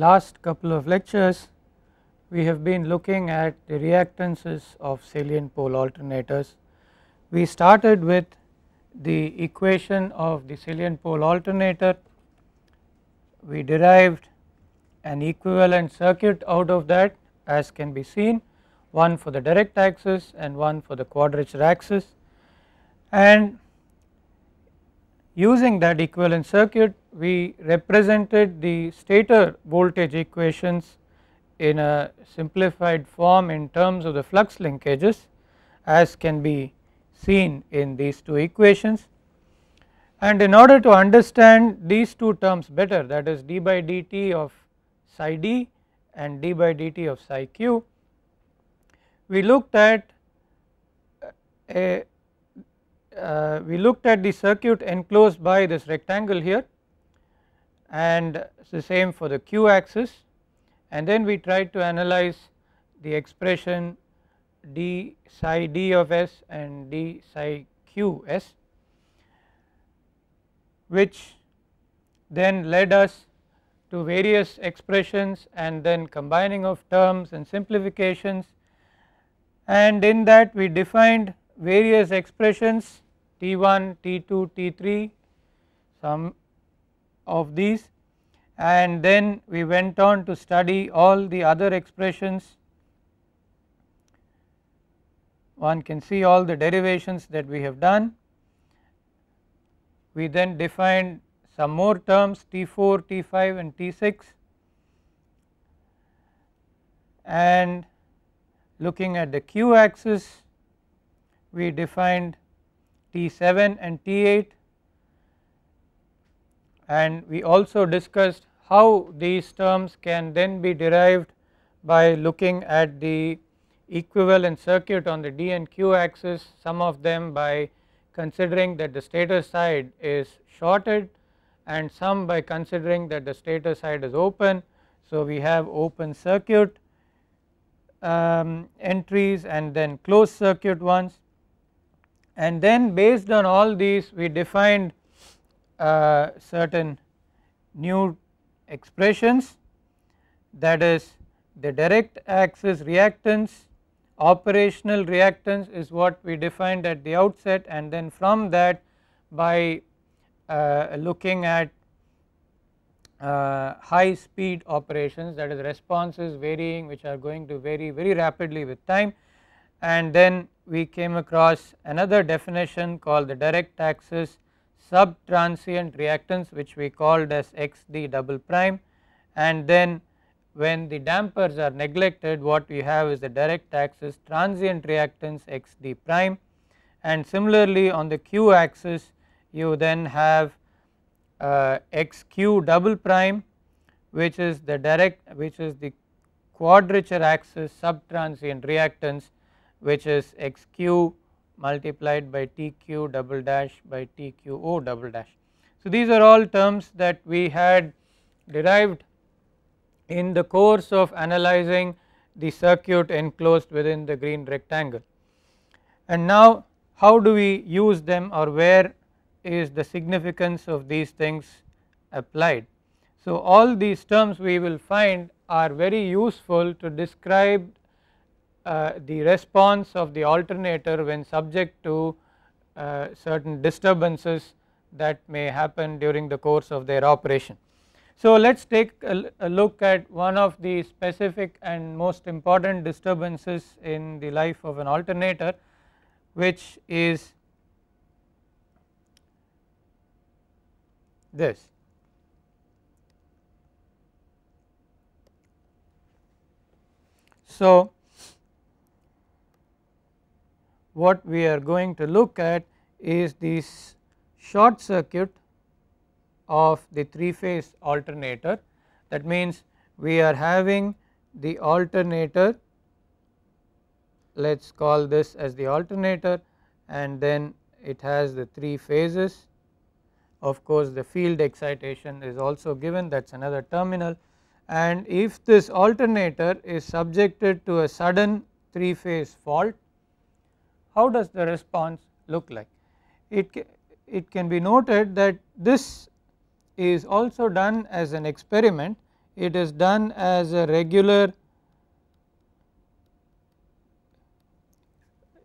last couple of lectures we have been looking at the reactances of salient pole alternators. We started with the equation of the salient pole alternator, we derived an equivalent circuit out of that as can be seen one for the direct axis and one for the quadrature axis and using that equivalent circuit we represented the stator voltage equations in a simplified form in terms of the flux linkages as can be seen in these two equations. And in order to understand these two terms better that is d by dt of psi d and d by dt of psi q, we looked at a uh, uh, we looked at the circuit enclosed by this rectangle here and the same for the q axis and then we try to analyze the expression d psi d of s and d psi q s which then led us to various expressions and then combining of terms and simplifications and in that we defined various expressions T1, T2, T3 some of these and then we went on to study all the other expressions one can see all the derivations that we have done. We then defined some more terms T4, T5 and T6 and looking at the q axis we defined T7 and T8 and we also discussed how these terms can then be derived by looking at the equivalent circuit on the D and Q axis some of them by considering that the stator side is shorted and some by considering that the stator side is open. So, we have open circuit um, entries and then closed circuit ones and then based on all these we defined uh, certain new expressions that is the direct axis reactance operational reactance is what we defined at the outset and then from that by uh, looking at uh, high speed operations that is responses varying which are going to vary very rapidly with time and then we came across another definition called the direct axis subtransient reactants which we called as xd double prime and then when the dampers are neglected what we have is the direct axis transient reactance xd prime and similarly on the q axis you then have uh, xq double prime which is the direct which is the quadrature axis subtransient reactance which is xq multiplied by TQ double dash by TQO double dash. So, these are all terms that we had derived in the course of analyzing the circuit enclosed within the green rectangle. And now how do we use them or where is the significance of these things applied. So, all these terms we will find are very useful to describe uh, the response of the alternator when subject to uh, certain disturbances that may happen during the course of their operation. So let us take a, a, look at one of the specific and most important disturbances in the life of an alternator which is this. So what we are going to look at is this short circuit of the 3 phase alternator that means we are having the alternator let us call this as the alternator and then it has the 3 phases of course the field excitation is also given that is another terminal and if this alternator is subjected to a sudden 3 phase fault how does the response look like. It, it can be noted that this is also done as an experiment, it is done as a regular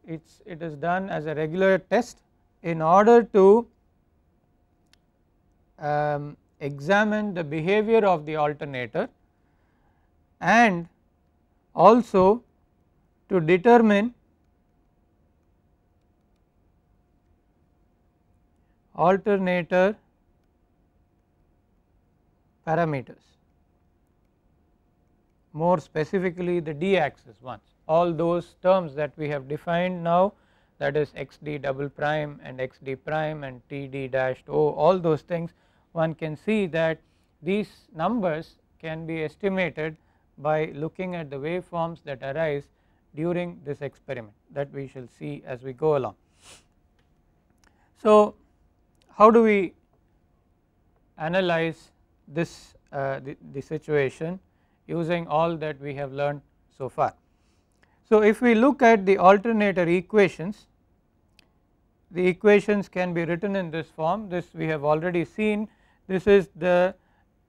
it's it is done as a regular test in order to um, examine the behavior of the alternator and also to determine alternator parameters more specifically the d axis ones all those terms that we have defined now that is x d double prime and x d prime and t d dash o all those things one can see that these numbers can be estimated by looking at the waveforms that arise during this experiment that we shall see as we go along. So, how do we analyze this uh, the, the situation using all that we have learned so far. So, if we look at the alternator equations, the equations can be written in this form this we have already seen this is the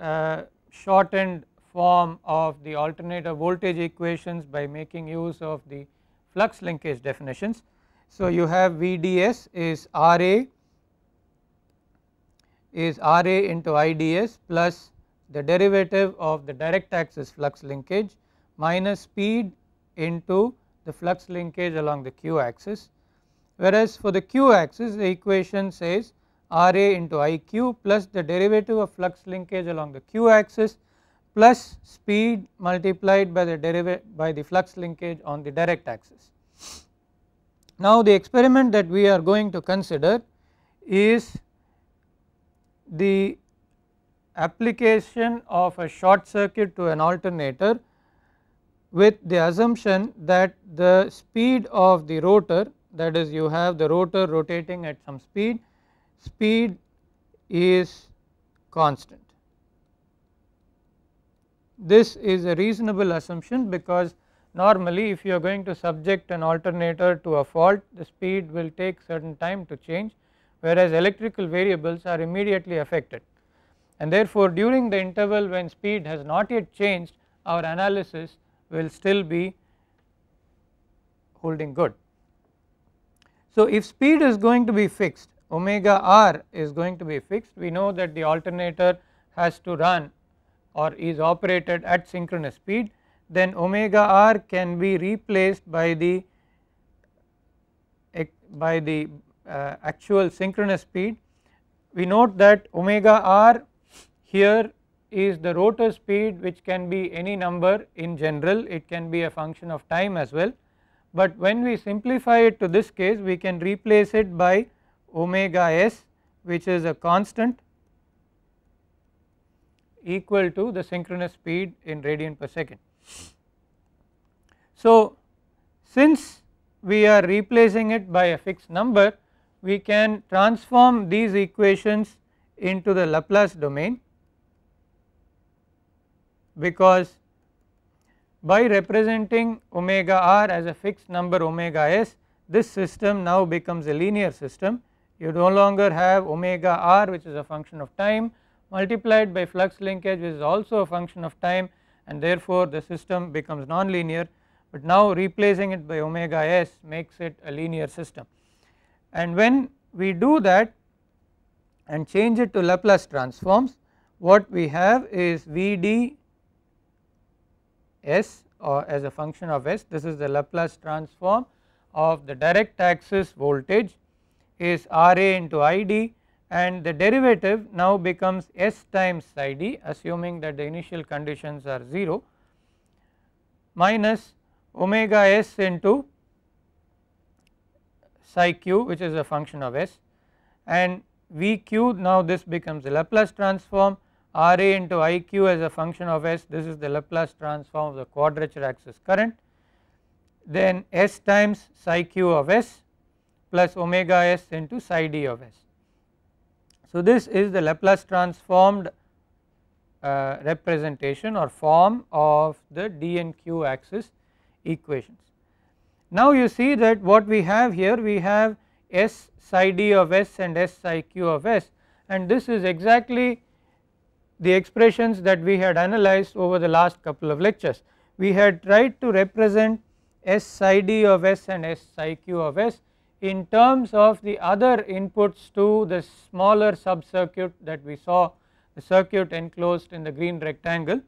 uh, shortened form of the alternator voltage equations by making use of the flux linkage definitions. So, you have VDS is RA is Ra into IdS plus the derivative of the direct axis flux linkage minus speed into the flux linkage along the q axis. Whereas for the q axis the equation says Ra into Iq plus the derivative of flux linkage along the q axis plus speed multiplied by the derivative by the flux linkage on the direct axis. Now the experiment that we are going to consider is the application of a short circuit to an alternator with the assumption that the speed of the rotor that is you have the rotor rotating at some speed, speed is constant. This is a reasonable assumption because normally if you are going to subject an alternator to a fault the speed will take certain time to change whereas electrical variables are immediately affected and therefore during the interval when speed has not yet changed our analysis will still be holding good. So if speed is going to be fixed omega r is going to be fixed we know that the alternator has to run or is operated at synchronous speed then omega r can be replaced by the by the uh, actual synchronous speed. We note that omega r here is the rotor speed which can be any number in general it can be a function of time as well. But when we simplify it to this case we can replace it by omega s which is a constant equal to the synchronous speed in radian per second. So since we are replacing it by a fixed number we can transform these equations into the Laplace domain because by representing omega r as a fixed number omega s this system now becomes a linear system you no longer have omega r which is a function of time multiplied by flux linkage which is also a function of time and therefore the system becomes nonlinear but now replacing it by omega s makes it a linear system and when we do that and change it to Laplace transforms what we have is Vd s or as a function of s this is the Laplace transform of the direct axis voltage is Ra into Id and the derivative now becomes s times Id, d assuming that the initial conditions are 0 minus omega s into psi q which is a function of s and Vq now this becomes the Laplace transform Ra into Iq as a function of S this is the Laplace transform of the quadrature axis current then S times psi q of S plus omega S into psi d of S. So this is the Laplace transformed uh, representation or form of the d and q axis equations. Now you see that what we have here we have S psi d of S and S psi q of S and this is exactly the expressions that we had analyzed over the last couple of lectures. We had tried to represent S psi d of S and S psi q of S in terms of the other inputs to the smaller sub circuit that we saw the circuit enclosed in the green rectangle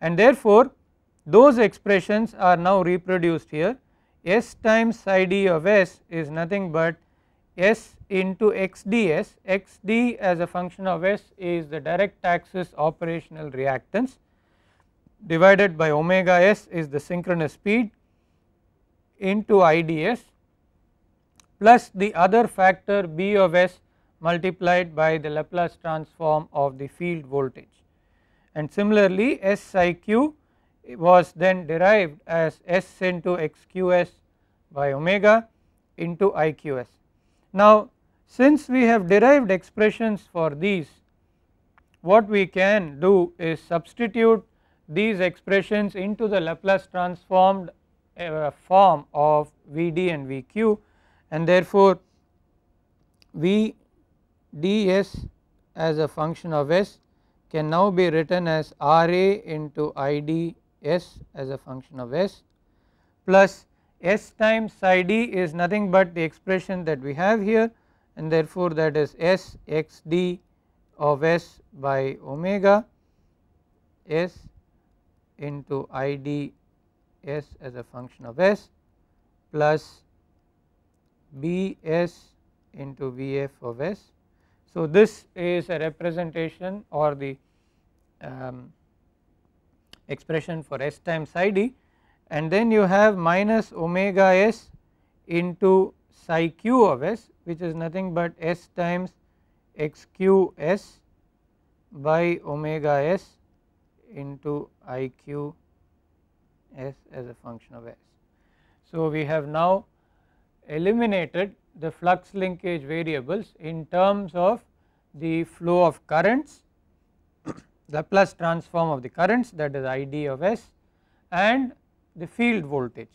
and therefore those expressions are now reproduced here S times ID of S is nothing but S into XDS, XD as a function of S is the direct axis operational reactance divided by omega S is the synchronous speed into IDS plus the other factor B of S multiplied by the Laplace transform of the field voltage. And similarly SIQ was then derived as S into XQS by omega into IQS. Now since we have derived expressions for these what we can do is substitute these expressions into the Laplace transformed uh, form of Vd and Vq and therefore V ds as a function of s can now be written as Ra into Id s as a function of s plus s times psi d is nothing but the expression that we have here and therefore that is s x d of s by omega s into i d s as a function of s plus b s into v f of s. So, this is a representation or the um, expression for S times ID and then you have minus omega S into psi q of S which is nothing but S times x q S by omega S into I q S as a function of S. So, we have now eliminated the flux linkage variables in terms of the flow of currents Laplace transform of the currents that is ID of S and the field voltage.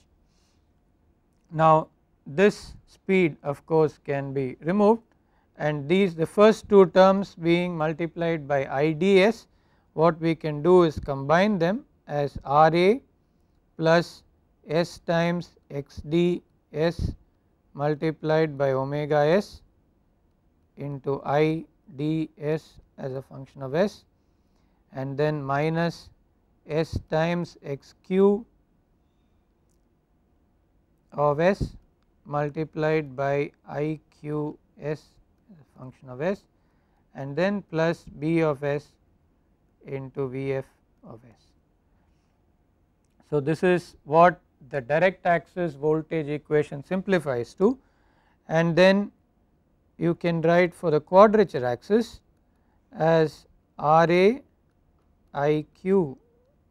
Now this speed of course can be removed and these the first two terms being multiplied by IDS what we can do is combine them as RA plus S times x d s multiplied by omega S into I d s as a function of s and then minus S times x q of S multiplied by i q S function of S and then plus B of S into V f of S. So, this is what the direct axis voltage equation simplifies to and then you can write for the quadrature axis as R A i q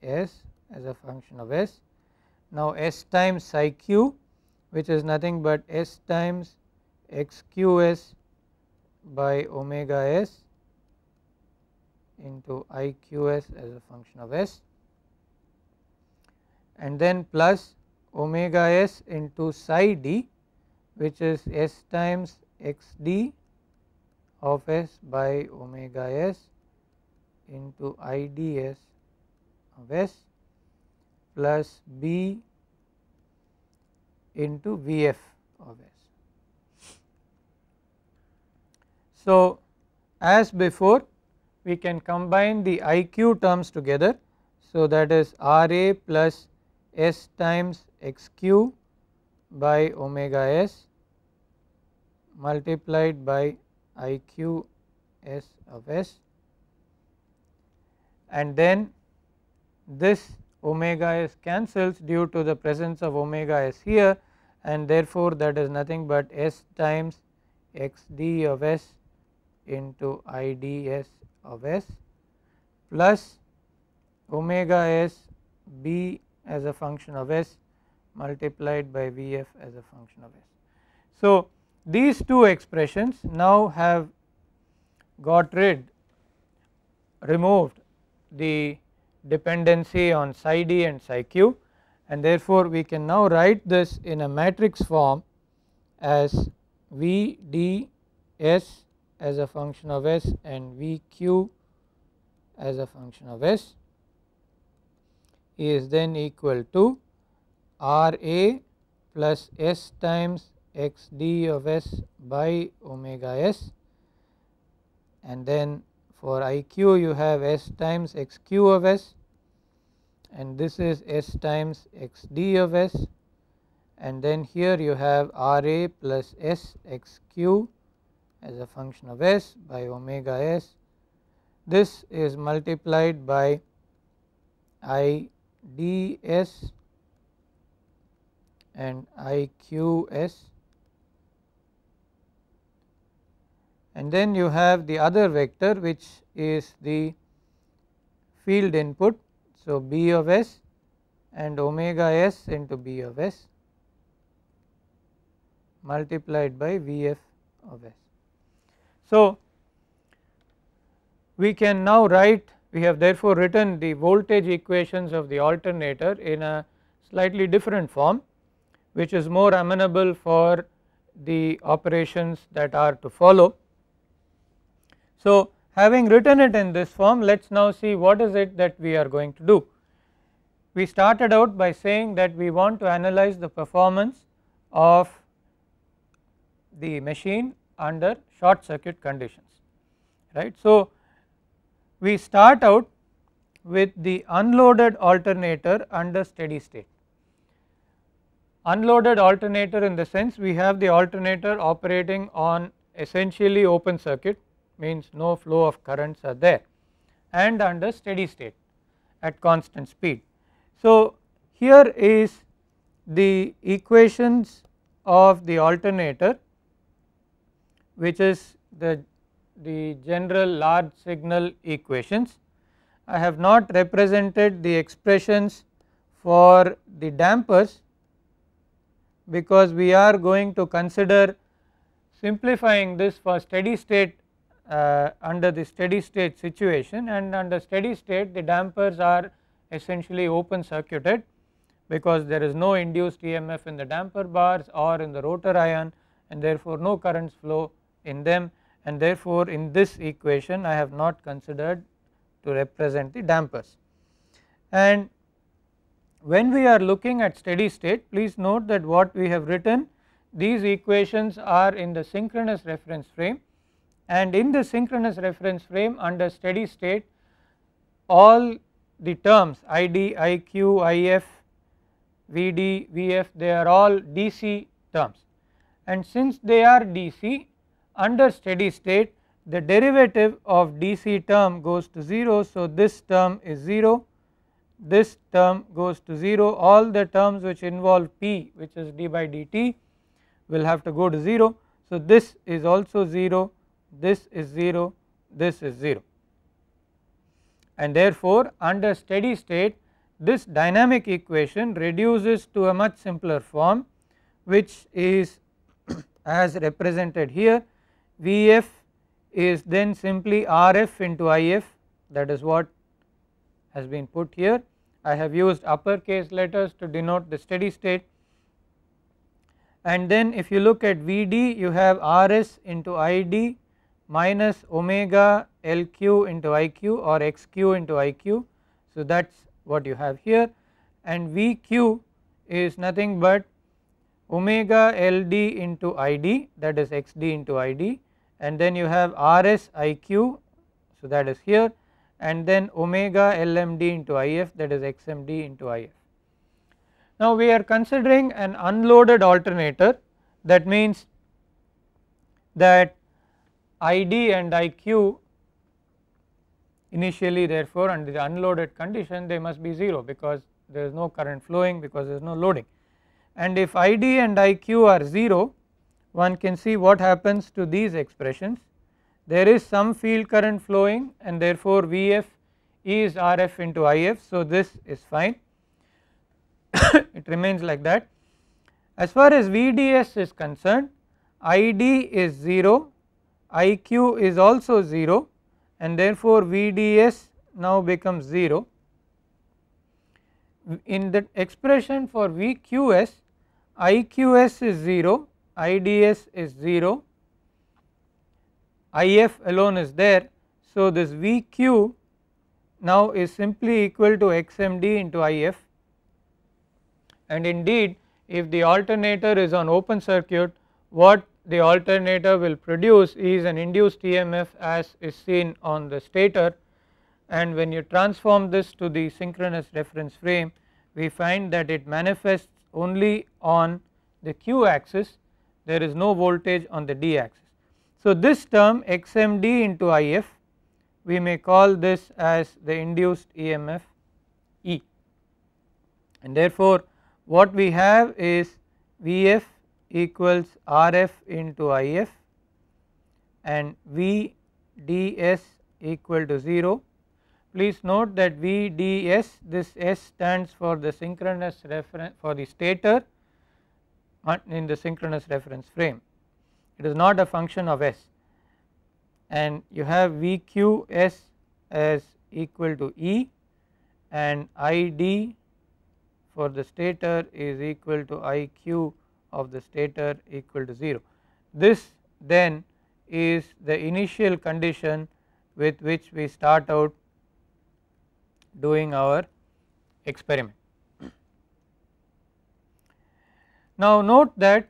s as a function of s. Now, s times psi q which is nothing but s times x q s by omega s into i q s as a function of s and then plus omega s into psi d which is s times x d of s by omega s into IDS of S plus B into VF of S. So, as before we can combine the IQ terms together. So, that is RA plus S times XQ by omega S multiplied by IQ S of S and then this omega s cancels due to the presence of omega s here and therefore that is nothing but s times x d of s into i d s of s plus omega s b as a function of s multiplied by v f as a function of s. So, these two expressions now have got rid removed the dependency on psi d and psi q and therefore, we can now write this in a matrix form as V d s as a function of s and V q as a function of s is then equal to R a plus s times x d of s by omega s and then for iq you have s times xq of s and this is s times xd of s and then here you have ra plus s xq as a function of s by omega s. This is multiplied by i d s and i q s and then you have the other vector which is the field input. So, B of s and omega s into B of s multiplied by Vf of s. So, we can now write we have therefore written the voltage equations of the alternator in a slightly different form which is more amenable for the operations that are to follow. So, having written it in this form let us now see what is it that we are going to do. We started out by saying that we want to analyze the performance of the machine under short circuit conditions right. So, we start out with the unloaded alternator under steady state. Unloaded alternator in the sense we have the alternator operating on essentially open circuit means no flow of currents are there and under steady state at constant speed. So here is the equations of the alternator which is the, the general large signal equations. I have not represented the expressions for the dampers because we are going to consider simplifying this for steady state uh, under the steady state situation and under steady state the dampers are essentially open circuited because there is no induced EMF in the damper bars or in the rotor ion and therefore no currents flow in them and therefore in this equation I have not considered to represent the dampers. And when we are looking at steady state please note that what we have written these equations are in the synchronous reference frame and in the synchronous reference frame under steady state all the terms ID, IQ, IF, VD, VF they are all DC terms and since they are DC under steady state the derivative of DC term goes to 0. So, this term is 0, this term goes to 0 all the terms which involve P which is d by dt will have to go to 0. So, this is also 0 this is 0, this is 0 and therefore, under steady state this dynamic equation reduces to a much simpler form which is as represented here Vf is then simply Rf into If that is what has been put here. I have used uppercase letters to denote the steady state and then if you look at Vd you have Rs into Id minus omega LQ into IQ or XQ into IQ. So, that is what you have here and VQ is nothing but omega LD into ID that is XD into ID and then you have RS IQ so that is here and then omega LMD into IF that is XMD into IF. Now we are considering an unloaded alternator that means that ID and IQ initially therefore under the unloaded condition they must be 0 because there is no current flowing because there is no loading. And if ID and IQ are 0 one can see what happens to these expressions. There is some field current flowing and therefore VF is RF into IF so this is fine it remains like that. As far as VDS is concerned ID is 0 IQ is also 0 and therefore VDS now becomes 0. In the expression for VQS, IQS is 0, IDS is 0, IF alone is there. So, this VQ now is simply equal to XMD into IF and indeed if the alternator is on open circuit what the alternator will produce is an induced EMF as is seen on the stator and when you transform this to the synchronous reference frame we find that it manifests only on the q axis there is no voltage on the d axis. So, this term xmd into if we may call this as the induced EMF E and therefore, what we have is Vf equals Rf into If and Vds equal to 0. Please note that VDS this S stands for the synchronous reference for the stator in the synchronous reference frame. It is not a function of S and you have VQS as equal to E and ID for the stator is equal to IQ of the stator equal to 0. This then is the initial condition with which we start out doing our experiment. Now note that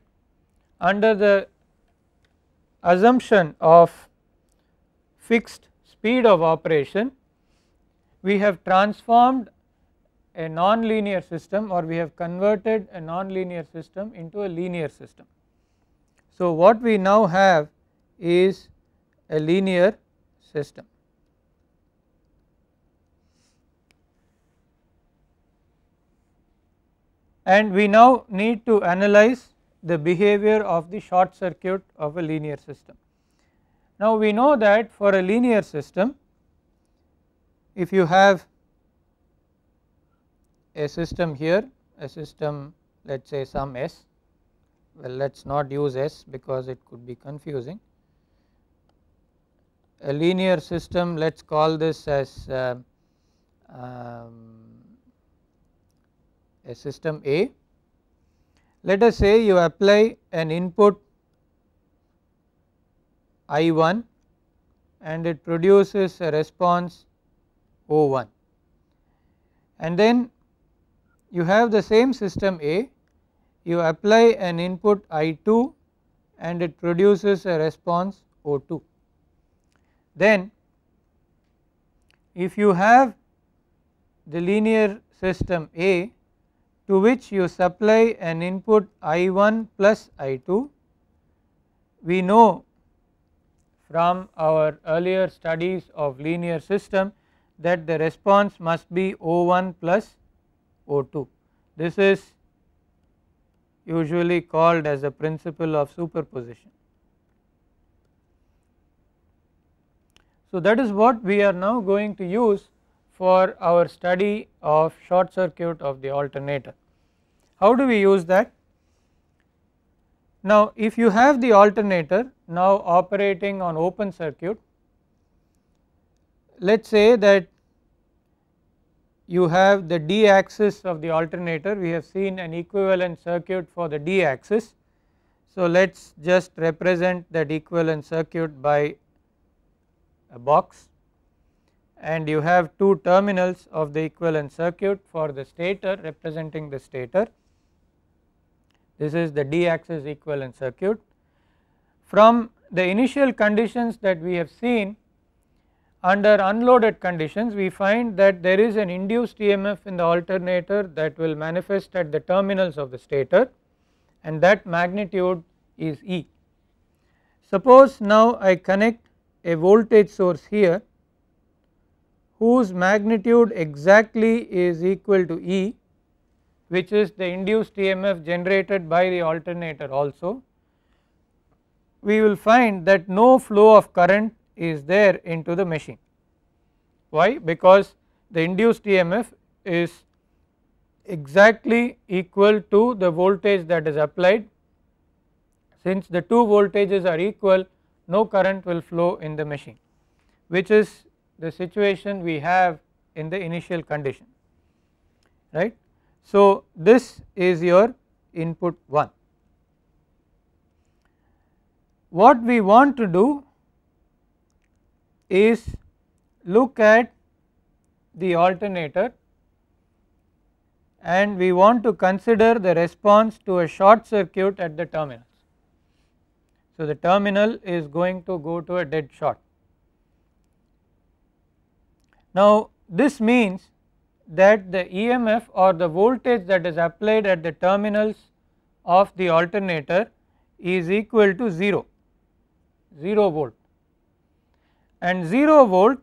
under the assumption of fixed speed of operation we have transformed a nonlinear system or we have converted a nonlinear system into a linear system. So, what we now have is a linear system. And we now need to analyze the behavior of the short circuit of a linear system. Now we know that for a linear system if you have a system here a system let us say some S well let us not use S because it could be confusing. A linear system let us call this as uh, um, a system A. Let us say you apply an input I1 and it produces a response O1 and then you have the same system A, you apply an input I2 and it produces a response O2. Then if you have the linear system A to which you supply an input I1 plus I2, we know from our earlier studies of linear system that the response must be O1 plus O2. This is usually called as the principle of superposition. So that is what we are now going to use for our study of short circuit of the alternator. How do we use that? Now if you have the alternator now operating on open circuit let us say that you have the d axis of the alternator we have seen an equivalent circuit for the d axis. So, let us just represent that equivalent circuit by a box and you have two terminals of the equivalent circuit for the stator representing the stator. This is the d axis equivalent circuit. From the initial conditions that we have seen under unloaded conditions we find that there is an induced EMF in the alternator that will manifest at the terminals of the stator and that magnitude is E. Suppose now I connect a voltage source here whose magnitude exactly is equal to E which is the induced EMF generated by the alternator also. We will find that no flow of current is there into the machine. Why? Because the induced EMF is exactly equal to the voltage that is applied. Since the two voltages are equal no current will flow in the machine which is the situation we have in the initial condition right. So this is your input 1. What we want to do is look at the alternator and we want to consider the response to a short circuit at the terminals. So, the terminal is going to go to a dead short. Now, this means that the EMF or the voltage that is applied at the terminals of the alternator is equal to 0, 0 volt and 0 volt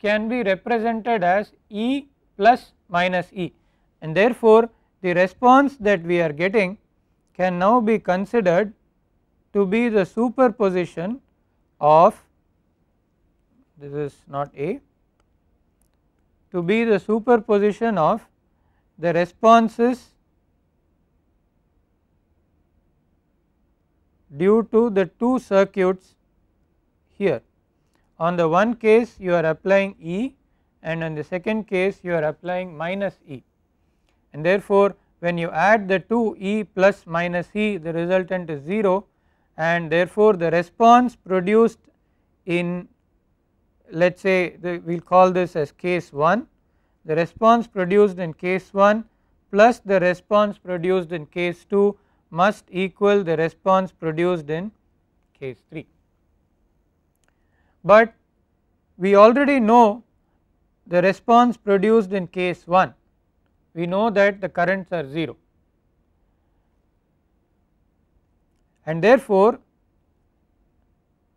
can be represented as E plus minus E and therefore the response that we are getting can now be considered to be the superposition of this is not A to be the superposition of the responses due to the two circuits here on the one case you are applying E and on the second case you are applying minus E and therefore when you add the 2 E plus minus E the resultant is 0 and therefore the response produced in let us say we will call this as case 1 the response produced in case 1 plus the response produced in case 2 must equal the response produced in case 3 but we already know the response produced in case 1 we know that the currents are 0 and therefore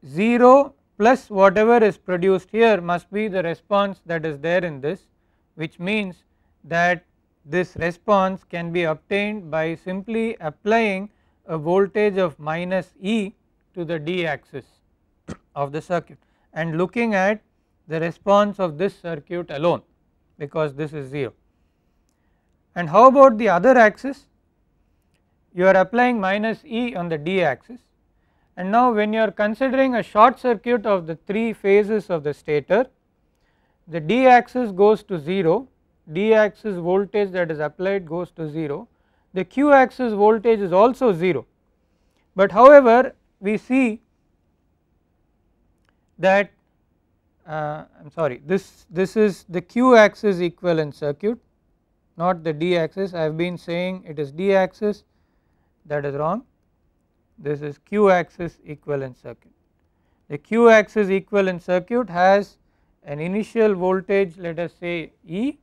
0 plus whatever is produced here must be the response that is there in this which means that this response can be obtained by simply applying a voltage of minus E to the d axis of the circuit and looking at the response of this circuit alone because this is 0. And how about the other axis? You are applying minus E on the D axis and now when you are considering a short circuit of the 3 phases of the stator, the D axis goes to 0, D axis voltage that is applied goes to 0, the Q axis voltage is also 0. But however, we see that uh, I am sorry this this is the q axis equivalent circuit not the d axis I have been saying it is d axis that is wrong this is q axis equivalent circuit. The q axis equivalent circuit has an initial voltage let us say E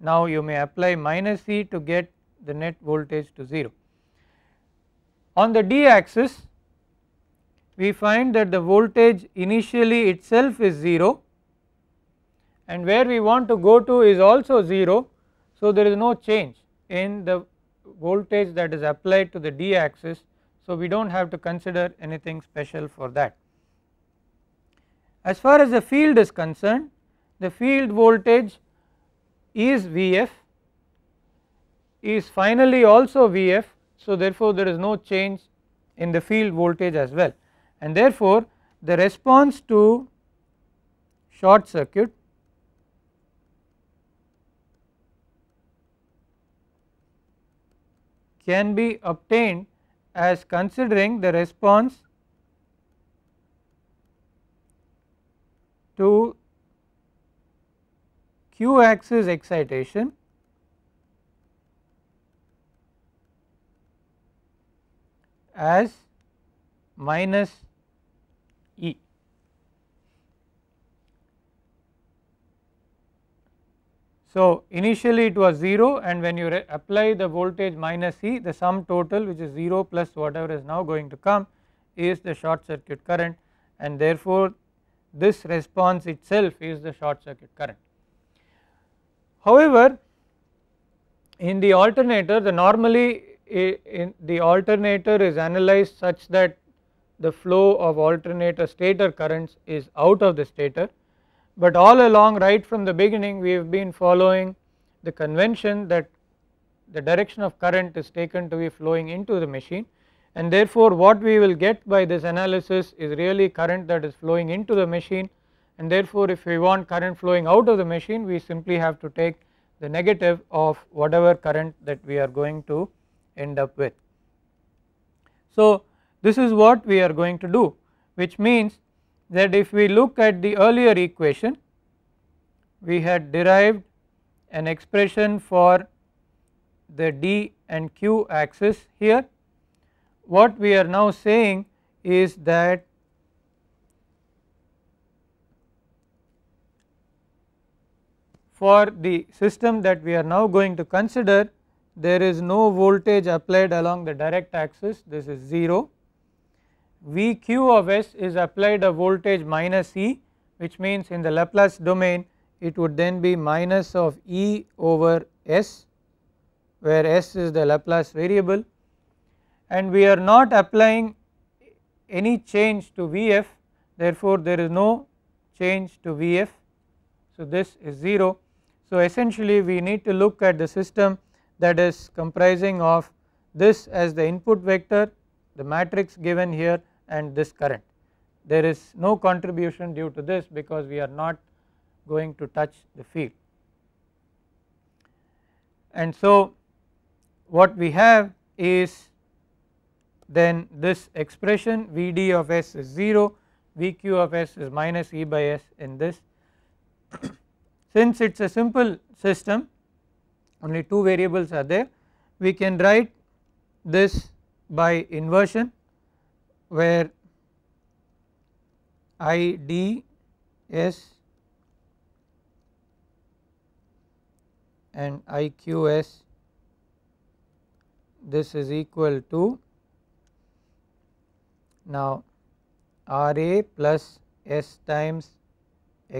now you may apply minus E to get the net voltage to 0. On the d axis we find that the voltage initially itself is 0 and where we want to go to is also 0. So, there is no change in the voltage that is applied to the d axis. So, we do not have to consider anything special for that. As far as the field is concerned the field voltage is Vf is finally also Vf. So, therefore, there is no change in the field voltage as well and therefore, the response to short circuit can be obtained as considering the response to q axis excitation as minus E. So, initially it was 0 and when you apply the voltage minus E the sum total which is 0 plus whatever is now going to come is the short circuit current and therefore this response itself is the short circuit current. However, in the alternator the normally in the alternator is analyzed such that the flow of alternator stator currents is out of the stator. But all along right from the beginning we have been following the convention that the direction of current is taken to be flowing into the machine and therefore what we will get by this analysis is really current that is flowing into the machine and therefore if we want current flowing out of the machine we simply have to take the negative of whatever current that we are going to end up with. So, this is what we are going to do which means that if we look at the earlier equation we had derived an expression for the d and q axis here. What we are now saying is that for the system that we are now going to consider there is no voltage applied along the direct axis this is 0 Vq of S is applied a voltage minus E which means in the Laplace domain it would then be minus of E over S where S is the Laplace variable and we are not applying any change to Vf therefore there is no change to Vf so this is 0. So essentially we need to look at the system that is comprising of this as the input vector the matrix given here and this current. There is no contribution due to this because we are not going to touch the field. And so what we have is then this expression Vd of s is 0, Vq of s is minus E by s in this. Since it is a simple system only 2 variables are there we can write this by inversion where I D S and I Q S this is equal to now R A plus S times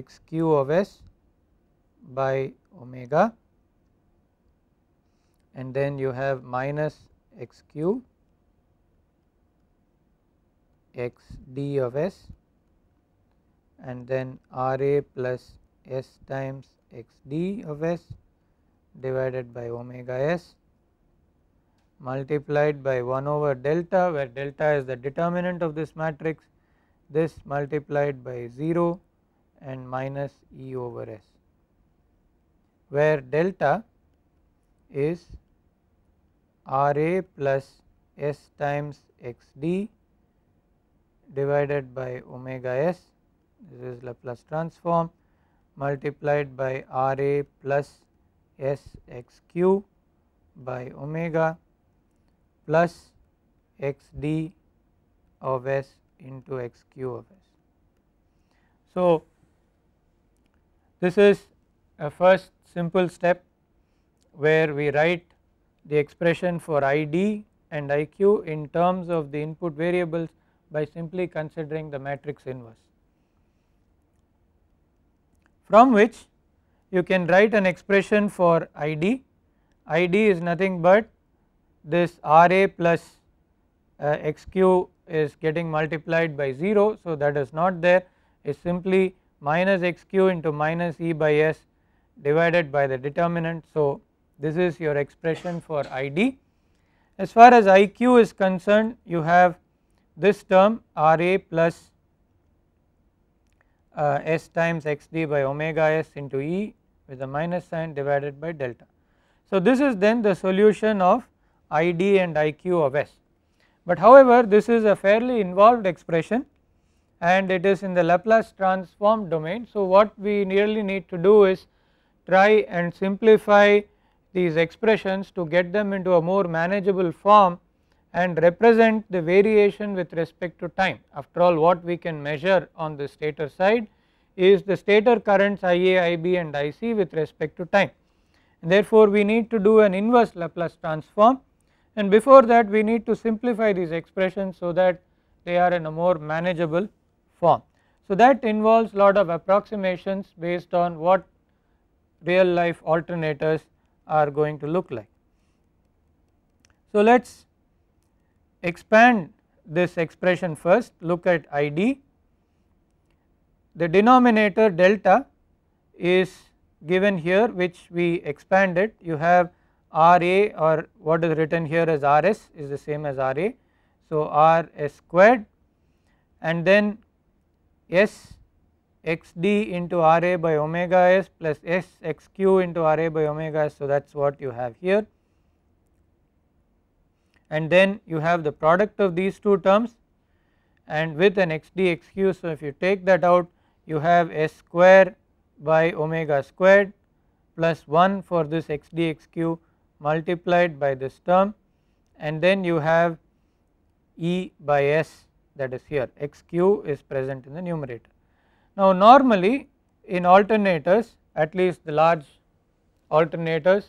X Q of S by omega and then you have minus X Q x d of s and then R a plus s times x d of s divided by omega s multiplied by 1 over delta where delta is the determinant of this matrix this multiplied by 0 and minus E over s where delta is R a plus s times x d divided by omega s this is Laplace transform multiplied by Ra plus s x q by omega plus x d of s into x q of s. So, this is a first simple step where we write the expression for id and iq in terms of the input variables by simply considering the matrix inverse from which you can write an expression for ID, ID is nothing but this RA plus uh, XQ is getting multiplied by 0. So, that is not there it is simply minus xq into minus E by S divided by the determinant. So, this is your expression for ID. As far as IQ is concerned you have this term R A plus uh, S times X D by omega S into E with a minus sign divided by delta. So, this is then the solution of ID and IQ of S. But however, this is a fairly involved expression and it is in the Laplace transform domain. So, what we really need to do is try and simplify these expressions to get them into a more manageable form and represent the variation with respect to time. After all what we can measure on the stator side is the stator currents Ia, Ib and Ic with respect to time. And therefore, we need to do an inverse Laplace transform and before that we need to simplify these expressions so that they are in a more manageable form. So that involves lot of approximations based on what real life alternators are going to look like. So let us expand this expression first look at id the denominator delta is given here which we expanded you have RA or what is written here as RS is the same as RA. So, RS squared and then S XD into RA by omega S plus S XQ into RA by omega S. So, that is what you have here and then you have the product of these two terms and with an xdxq. So, if you take that out you have s square by omega squared plus 1 for this xdxq multiplied by this term and then you have E by S that is here xq is present in the numerator. Now normally in alternators at least the large alternators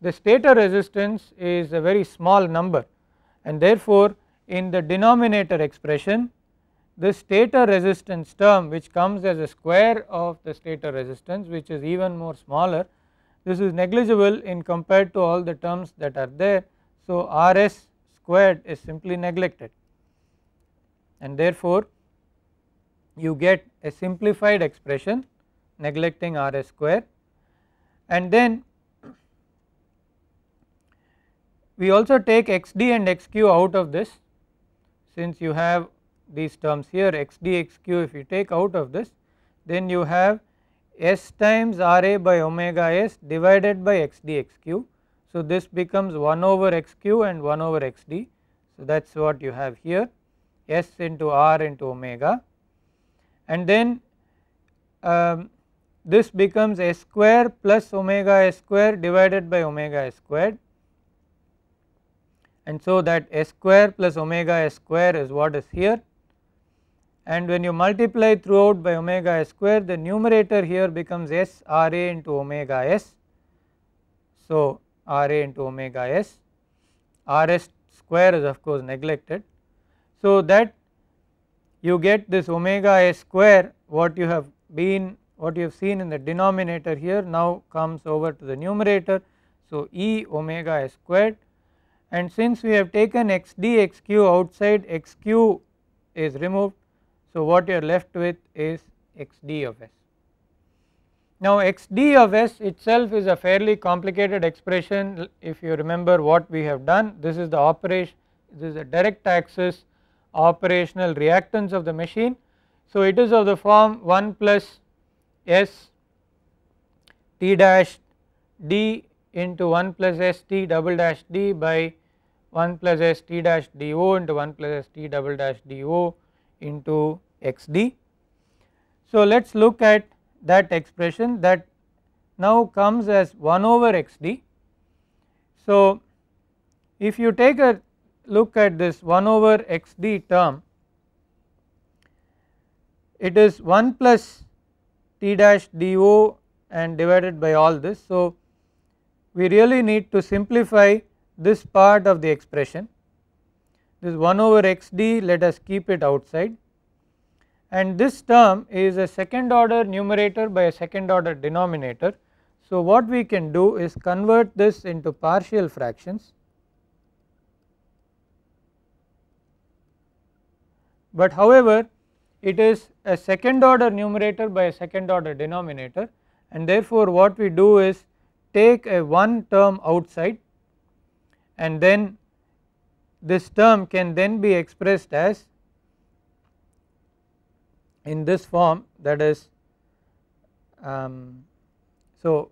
the stator resistance is a very small number and therefore, in the denominator expression the stator resistance term which comes as a square of the stator resistance which is even more smaller this is negligible in compared to all the terms that are there. So, Rs squared is simply neglected and therefore, you get a simplified expression neglecting Rs square and then we also take xd and xq out of this since you have these terms here xd xq if you take out of this then you have s times Ra by omega s divided by xd xq. So, this becomes 1 over xq and 1 over xd. So, that is what you have here s into r into omega and then um, this becomes s square plus omega s square divided by omega s squared and so that s square plus omega s square is what is here and when you multiply throughout by omega s square the numerator here becomes s r a into omega s. So, r a into omega s r s square is of course neglected. So, that you get this omega s square what you have been what you have seen in the denominator here now comes over to the numerator. So, e omega s squared and since we have taken x d x q outside x q is removed. So, what you are left with is x d of s. Now x d of s itself is a fairly complicated expression if you remember what we have done this is the operation this is the direct axis operational reactance of the machine. So it is of the form 1 plus s t dash d into 1 plus s t double dash d by 1 plus s t dash d o into 1 plus s t double dash d o into x d. So, let us look at that expression that now comes as 1 over x d. So, if you take a look at this 1 over x d term it is 1 plus t dash d o and divided by all this. So, we really need to simplify this part of the expression this 1 over x d let us keep it outside and this term is a second order numerator by a second order denominator. So, what we can do is convert this into partial fractions but however it is a second order numerator by a second order denominator and therefore what we do is take a one term outside and then this term can then be expressed as in this form that is um, so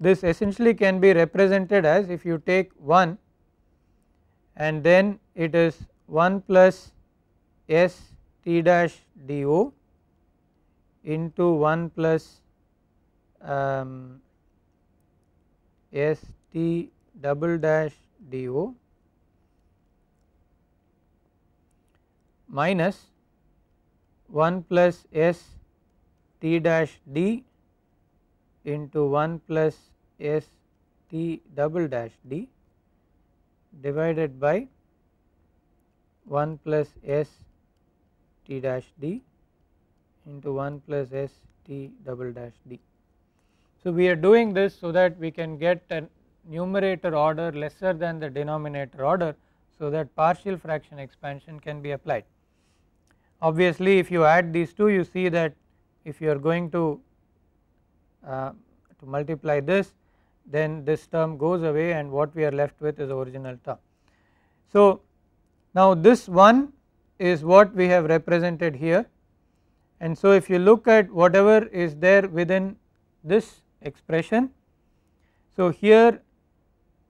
this essentially can be represented as if you take 1 and then it is 1 plus s t dash do into 1 plus um, s t double dash DO minus 1 plus S T dash D into 1 plus S T double dash D divided by 1 plus S T dash D into 1 plus S T double dash D. So, we are doing this so that we can get an numerator order lesser than the denominator order so that partial fraction expansion can be applied. Obviously if you add these two you see that if you are going to, uh, to multiply this then this term goes away and what we are left with is original term. So now this one is what we have represented here and so if you look at whatever is there within this expression. So here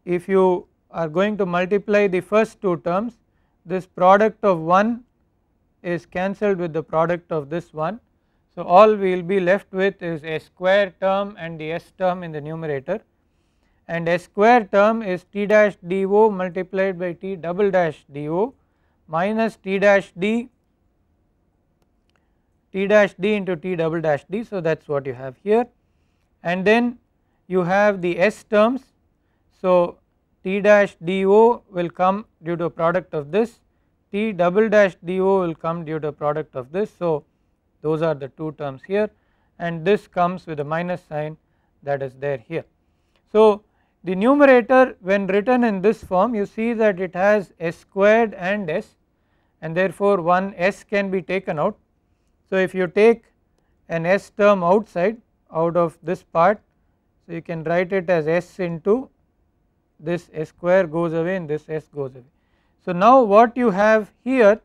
if you are going to multiply the first two terms this product of 1 is cancelled with the product of this one. So, all we will be left with is a square term and the s term in the numerator and s square term is t dash do multiplied by t double dash do minus t dash d t dash d into t double dash d. So, that is what you have here and then you have the s terms so, T dash DO will come due to a product of this, T double dash DO will come due to a product of this. So, those are the two terms here and this comes with a minus sign that is there here. So, the numerator when written in this form you see that it has s squared and s and therefore one s can be taken out. So, if you take an s term outside out of this part so you can write it as s into this s square goes away and this s goes away. So, now what you have here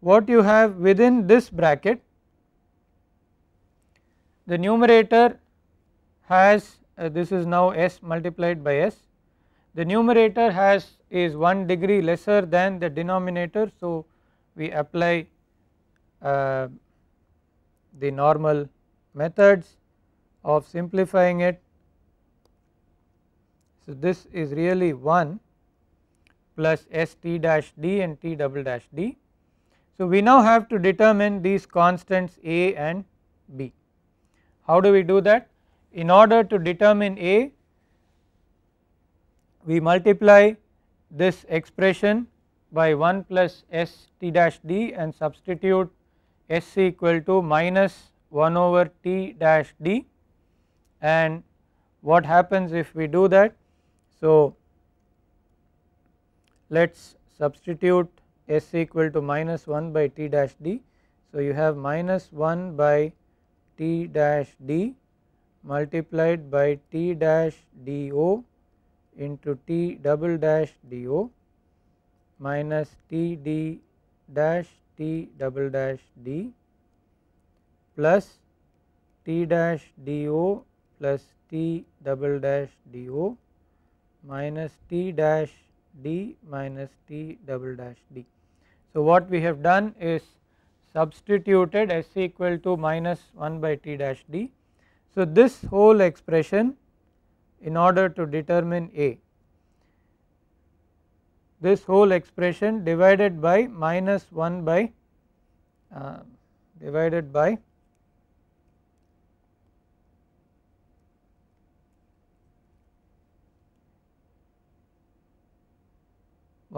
what you have within this bracket the numerator has uh, this is now s multiplied by s the numerator has is 1 degree lesser than the denominator. So, we apply uh, the normal methods of simplifying it. So, this is really 1 plus S t dash d and t double dash d. So, we now have to determine these constants A and B. How do we do that? In order to determine A, we multiply this expression by 1 plus S t dash d and substitute S equal to minus 1 over t dash d and what happens if we do that. So, let us substitute s equal to minus 1 by t dash d. So, you have minus 1 by t dash d multiplied by t dash do into t double dash do minus t d dash t double dash d plus t dash do plus t double dash do minus t dash d minus t double dash d. So, what we have done is substituted s equal to minus 1 by t dash d. So, this whole expression in order to determine A, this whole expression divided by minus 1 by uh, divided by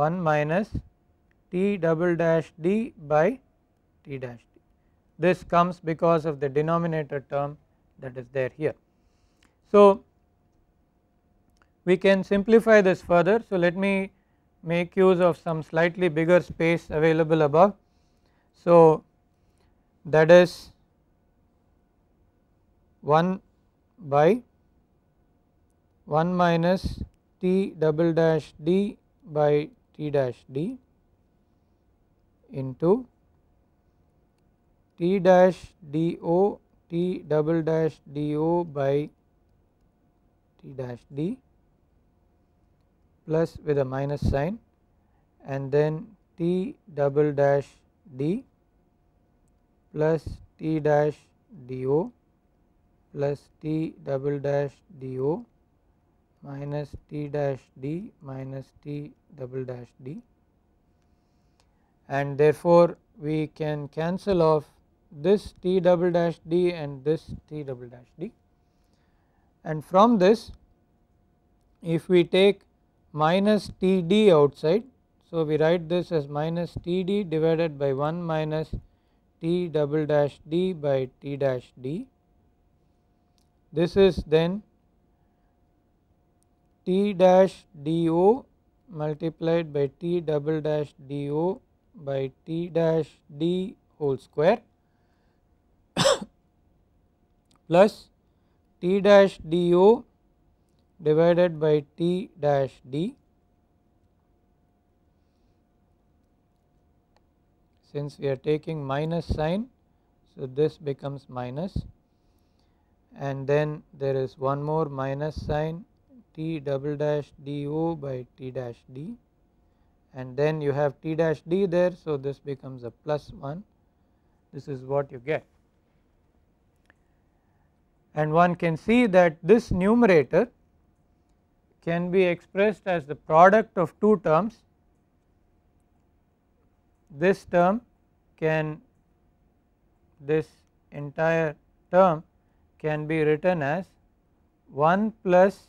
1 minus t double dash d by t dash d. This comes because of the denominator term that is there here. So we can simplify this further. So let me make use of some slightly bigger space available above. So that is 1 by 1 minus t double dash d by T dash D into T dash D O T double dash D O by T dash D plus with a minus sign and then T double dash D plus T dash D O plus T double dash D O minus t dash d minus t double dash d and therefore we can cancel off this t double dash d and this t double dash d and from this if we take minus t d outside so we write this as minus t d divided by 1 minus t double dash d by t dash d this is then T dash DO multiplied by T double dash DO by T dash D whole square plus T dash DO divided by T dash D. Since we are taking minus sign, so this becomes minus and then there is one more minus sign T double dash DO by T dash D and then you have T dash D there so this becomes a plus 1 this is what you get. And one can see that this numerator can be expressed as the product of two terms this term can this entire term can be written as 1 plus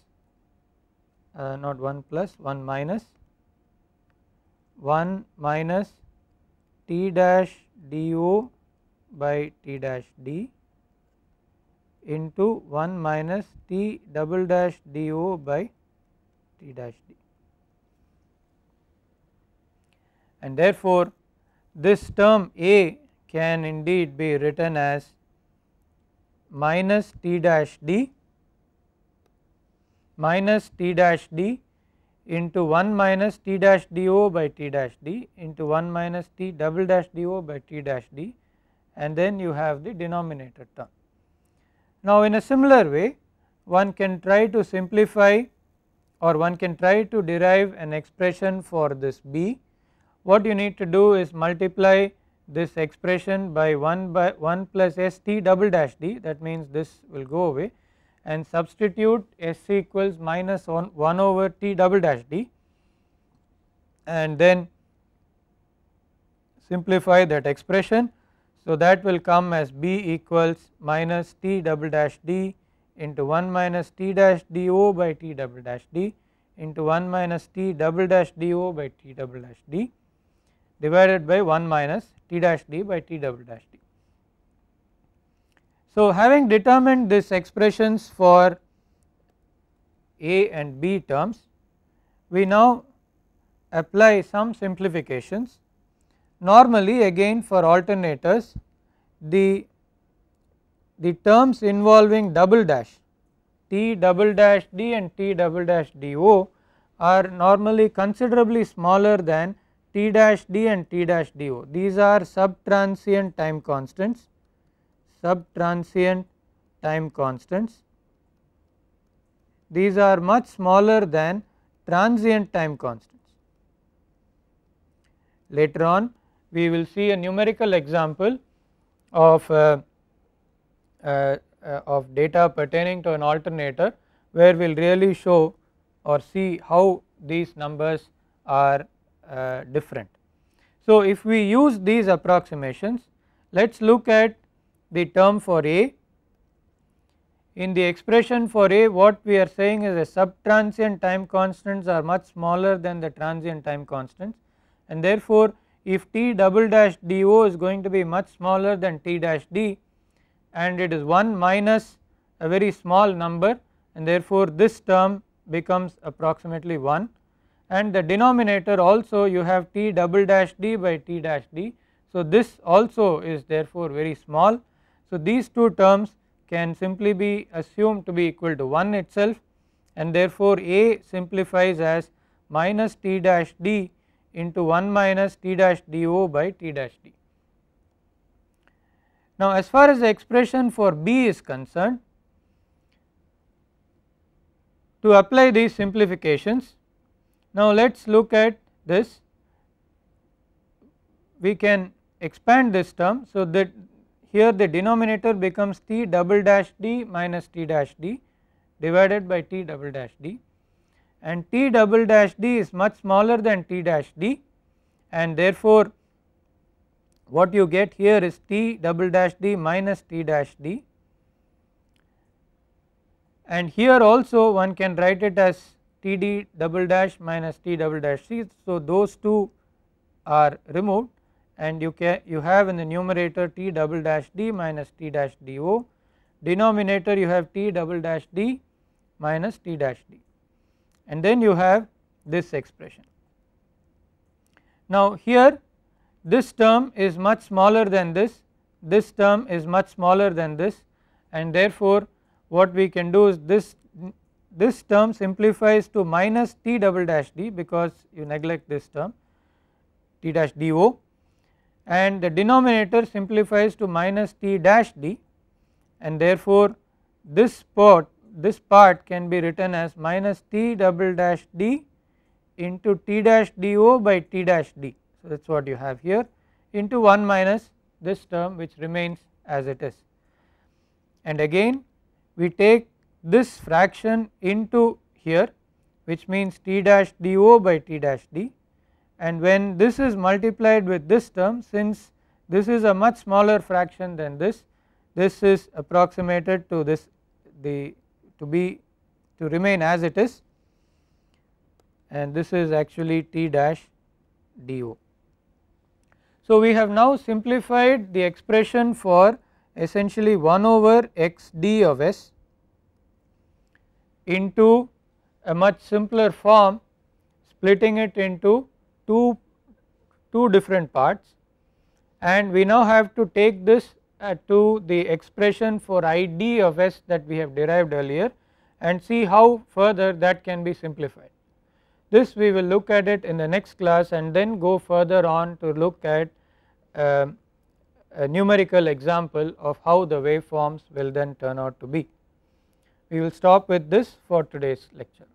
uh, not 1 plus 1 minus 1 minus t dash du by t dash d into 1 minus t double dash du by t dash d. And therefore, this term A can indeed be written as minus t dash d minus T dash D into 1 minus T dash DO by T dash D into 1 minus T double dash DO by T dash D and then you have the denominator term. Now in a similar way one can try to simplify or one can try to derive an expression for this B. What you need to do is multiply this expression by 1 by 1 plus ST double dash D that means this will go away and substitute S equals minus 1, 1 over T double dash D and then simplify that expression. So, that will come as B equals minus T double dash D into 1 minus T dash DO by T double dash D into 1 minus T double dash DO by T double dash D divided by 1 minus T dash D by T double dash D. So, having determined these expressions for A and B terms, we now apply some simplifications. Normally again for alternators, the, the terms involving double dash T double dash D and T double dash DO are normally considerably smaller than T dash D and T dash DO. These are subtransient time constants subtransient time constants. These are much smaller than transient time constants. Later on we will see a numerical example of, uh, uh, uh, of data pertaining to an alternator where we will really show or see how these numbers are uh, different. So, if we use these approximations let us look at the term for A. In the expression for A what we are saying is the subtransient time constants are much smaller than the transient time constants and therefore if T double dash DO is going to be much smaller than T dash D and it is 1 minus a very small number and therefore this term becomes approximately 1 and the denominator also you have T double dash D by T dash D. So this also is therefore very small so, these two terms can simply be assumed to be equal to 1 itself and therefore, A simplifies as minus T dash D into 1 minus T dash DO by T dash D. Now, as far as the expression for B is concerned, to apply these simplifications, now let us look at this, we can expand this term. So, that here the denominator becomes t double dash d minus t dash d divided by t double dash d and t double dash d is much smaller than t dash d and therefore what you get here is t double dash d minus t dash d and here also one can write it as t d double dash minus t double dash c. So, those two are removed and you can you have in the numerator t double dash d minus t dash do denominator you have t double dash d minus t dash d and then you have this expression. Now here this term is much smaller than this, this term is much smaller than this and therefore what we can do is this, this term simplifies to minus t double dash d because you neglect this term t dash do and the denominator simplifies to minus t dash d and therefore this part this part can be written as minus t double dash d into t dash do by t dash d. So, that is what you have here into 1 minus this term which remains as it is. And again we take this fraction into here which means t dash do by t dash d and when this is multiplied with this term since this is a much smaller fraction than this this is approximated to this the to be to remain as it is and this is actually T dash dO. So we have now simplified the expression for essentially 1 over x d of s into a much simpler form splitting it into two, two different parts and we now have to take this uh, to the expression for id of s that we have derived earlier and see how further that can be simplified. This we will look at it in the next class and then go further on to look at uh, a numerical example of how the waveforms will then turn out to be. We will stop with this for today's lecture.